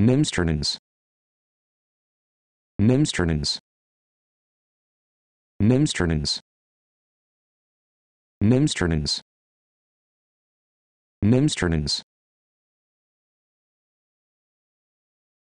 Nimsternens. Nimsternens. Nimsternens. Nimsternens. Nimsternens.